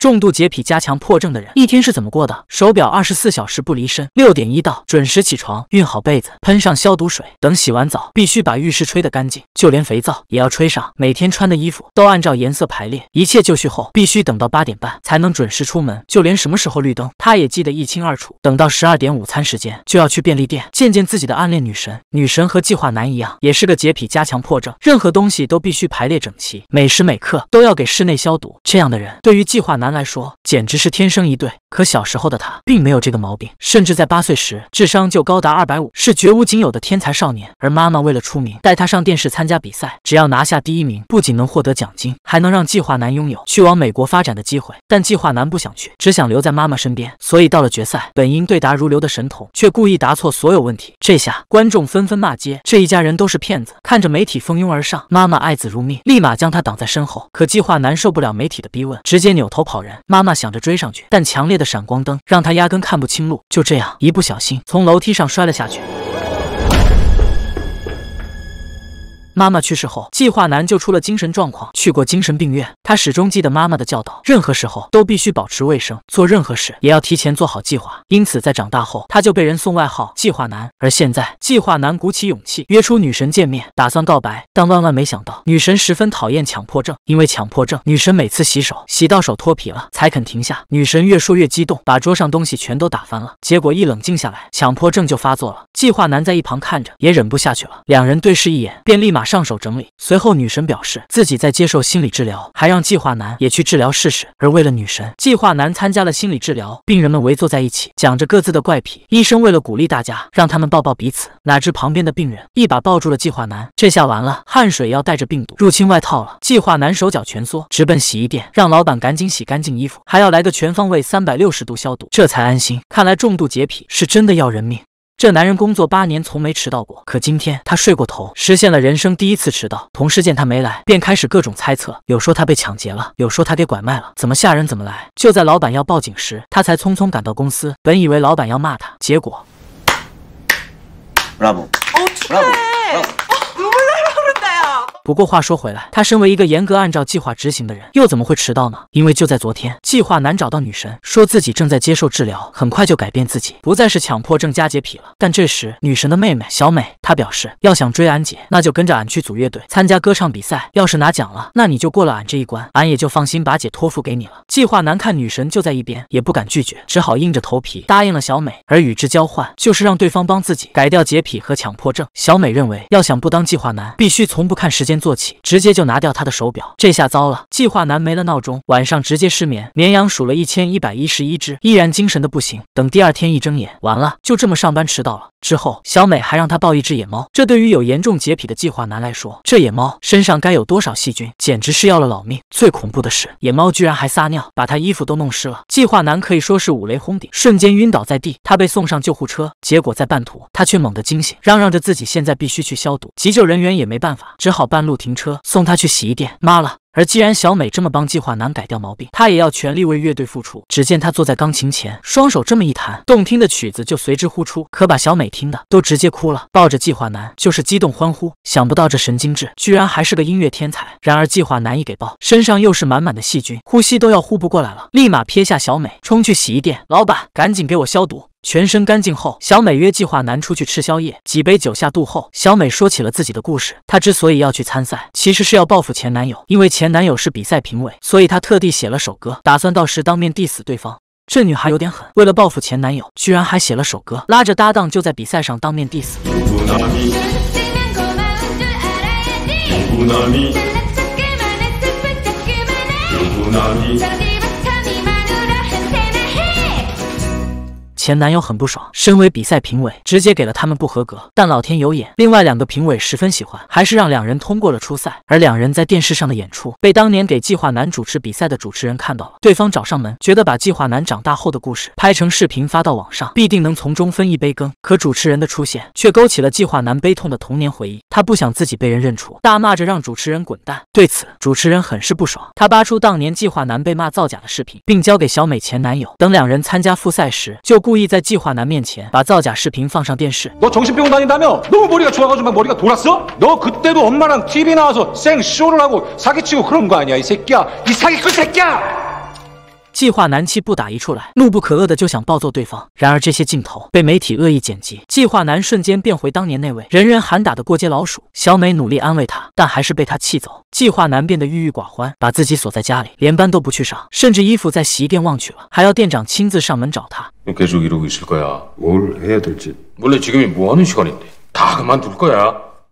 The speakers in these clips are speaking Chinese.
重度洁癖加强迫症的人一天是怎么过的？手表二十四小时不离身，六点一到准时起床，熨好被子，喷上消毒水。等洗完澡，必须把浴室吹得干净，就连肥皂也要吹上。每天穿的衣服都按照颜色排列，一切就绪后，必须等到八点半才能准时出门。就连什么时候绿灯，他也记得一清二楚。等到十二点午餐时间，就要去便利店见见自己的暗恋女神。女神和计划男一样，也是个洁癖加强迫症，任何东西都必须排列整齐，每时每刻都要给室内消毒。这样的人对于计划男。来说简直是天生一对，可小时候的他并没有这个毛病，甚至在八岁时智商就高达二百五，是绝无仅有的天才少年。而妈妈为了出名，带他上电视参加比赛，只要拿下第一名，不仅能获得奖金，还能让计划男拥有去往美国发展的机会。但计划男不想去，只想留在妈妈身边，所以到了决赛，本应对答如流的神童，却故意答错所有问题。这下观众纷纷骂街，这一家人都是骗子。看着媒体蜂拥而上，妈妈爱子如命，立马将他挡在身后。可计划男受不了媒体的逼问，直接扭头跑。妈妈想着追上去，但强烈的闪光灯让她压根看不清路，就这样一不小心从楼梯上摔了下去。妈妈去世后，计划男就出了精神状况，去过精神病院。他始终记得妈妈的教导，任何时候都必须保持卫生，做任何事也要提前做好计划。因此，在长大后，他就被人送外号“计划男”。而现在，计划男鼓起勇气约出女神见面，打算告白。但万万没想到，女神十分讨厌强迫症，因为强迫症，女神每次洗手洗到手脱皮了才肯停下。女神越说越激动，把桌上东西全都打翻了。结果一冷静下来，强迫症就发作了。计划男在一旁看着，也忍不下去了。两人对视一眼，便立马。马上手整理，随后女神表示自己在接受心理治疗，还让计划男也去治疗试试。而为了女神，计划男参加了心理治疗。病人们围坐在一起，讲着各自的怪癖。医生为了鼓励大家，让他们抱抱彼此。哪知旁边的病人一把抱住了计划男，这下完了，汗水要带着病毒入侵外套了。计划男手脚蜷缩，直奔洗衣店，让老板赶紧洗干净衣服，还要来个全方位三百六十度消毒，这才安心。看来重度洁癖是真的要人命。这男人工作八年从没迟到过，可今天他睡过头，实现了人生第一次迟到。同事见他没来，便开始各种猜测，有说他被抢劫了，有说他给拐卖了，怎么吓人怎么来。就在老板要报警时，他才匆匆赶到公司。本以为老板要骂他，结果，Bravo，Bravo。不过话说回来，他身为一个严格按照计划执行的人，又怎么会迟到呢？因为就在昨天，计划难找到女神，说自己正在接受治疗，很快就改变自己，不再是强迫症加洁癖了。但这时，女神的妹妹小美，她表示要想追安姐，那就跟着俺去组乐队，参加歌唱比赛。要是拿奖了，那你就过了俺这一关，俺也就放心把姐托付给你了。计划难看女神就在一边，也不敢拒绝，只好硬着头皮答应了小美。而与之交换，就是让对方帮自己改掉洁癖和强迫症。小美认为，要想不当计划难，必须从不看时间。坐起，直接就拿掉他的手表，这下糟了，计划男没了闹钟，晚上直接失眠。绵羊数了一千一百一十一只，依然精神的不行。等第二天一睁眼，完了，就这么上班迟到了。之后，小美还让他抱一只野猫，这对于有严重洁癖的计划男来说，这野猫身上该有多少细菌，简直是要了老命。最恐怖的是，野猫居然还撒尿，把他衣服都弄湿了。计划男可以说是五雷轰顶，瞬间晕倒在地，他被送上救护车，结果在半途，他却猛地惊醒，嚷嚷着自己现在必须去消毒。急救人员也没办法，只好办。半路停车送他去洗衣店，妈了！而既然小美这么帮计划男改掉毛病，他也要全力为乐队付出。只见他坐在钢琴前，双手这么一弹，动听的曲子就随之呼出，可把小美听的都直接哭了，抱着计划男就是激动欢呼。想不到这神经质居然还是个音乐天才。然而计划难以给报，身上又是满满的细菌，呼吸都要呼不过来了，立马撇下小美，冲去洗衣店，老板赶紧给我消毒。全身干净后，小美约计划男出去吃宵夜。几杯酒下肚后，小美说起了自己的故事。她之所以要去参赛，其实是要报复前男友，因为前男友是比赛评委，所以她特地写了首歌，打算到时当面 diss 对方。这女孩有点狠，为了报复前男友，居然还写了首歌，拉着搭档就在比赛上当面 diss。前男友很不爽，身为比赛评委，直接给了他们不合格。但老天有眼，另外两个评委十分喜欢，还是让两人通过了初赛。而两人在电视上的演出，被当年给计划男主持比赛的主持人看到了。对方找上门，觉得把计划男长大后的故事拍成视频发到网上，必定能从中分一杯羹。可主持人的出现却勾起了计划男悲痛的童年回忆，他不想自己被人认出，大骂着让主持人滚蛋。对此，主持人很是不爽，他扒出当年计划男被骂造假的视频，并交给小美前男友。等两人参加复赛时，就雇。 故意在计划男面前把造假视频放上电视。너 정신병 다닌다며? 너무 머리가 좋아가지고 머리가 돌았어? 너 그때도 엄마랑 TV 나와서 생 쇼를 하고 사기치고 그런 거 아니야 이 새끼야? 이 사기꾼 새끼야! 计划男气不打一处来，怒不可遏的就想暴揍对方。然而这些镜头被媒体恶意剪辑，计划男瞬间变回当年那位人人喊打的过街老鼠。小美努力安慰他，但还是被他气走。计划男变得郁郁寡欢，把自己锁在家里，连班都不去上，甚至衣服在洗衣店忘取了，还要店长亲自上门找他。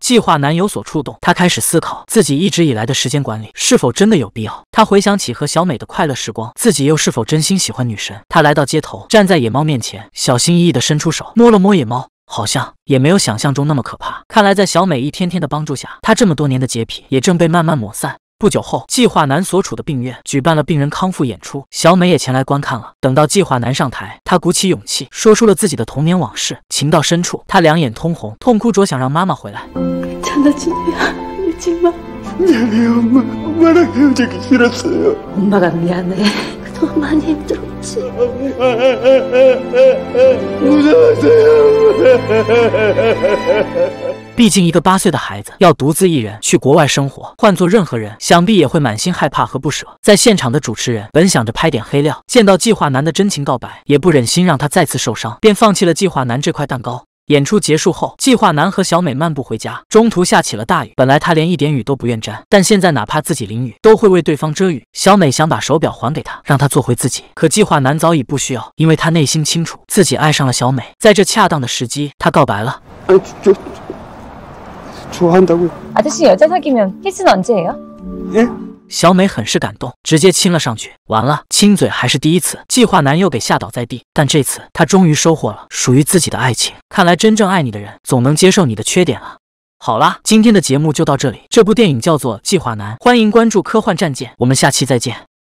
计划难有所触动，他开始思考自己一直以来的时间管理是否真的有必要。他回想起和小美的快乐时光，自己又是否真心喜欢女神？他来到街头，站在野猫面前，小心翼翼地伸出手，摸了摸野猫，好像也没有想象中那么可怕。看来，在小美一天天的帮助下，他这么多年的洁癖也正被慢慢抹散。不久后，计划男所处的病院举办了病人康复演出，小美也前来观看了。等到计划男上台，他鼓起勇气说出了自己的童年往事，情到深处，他两眼通红，痛哭着想让妈妈回来。见到亲妈，亲妈，妈妈我把你独自，不毕竟一个八岁的孩子要独自一人去国外生活，换做任何人，想必也会满心害怕和不舍。在现场的主持人本想着拍点黑料，见到计划男的真情告白，也不忍心让他再次受伤，便放弃了计划男这块蛋糕。演出结束后，计划男和小美漫步回家，中途下起了大雨。本来他连一点雨都不愿沾，但现在哪怕自己淋雨，都会为对方遮雨。小美想把手表还给他，让他做回自己，可计划男早已不需要，因为他内心清楚自己爱上了小美。在这恰当的时机，他告白了。小美很是感动，直接亲了上去。完了，亲嘴还是第一次，计划男又给吓倒在地。但这次他终于收获了属于自己的爱情。看来真正爱你的人，总能接受你的缺点啊。好啦，今天的节目就到这里。这部电影叫做《计划男》，欢迎关注科幻战舰，我们下期再见。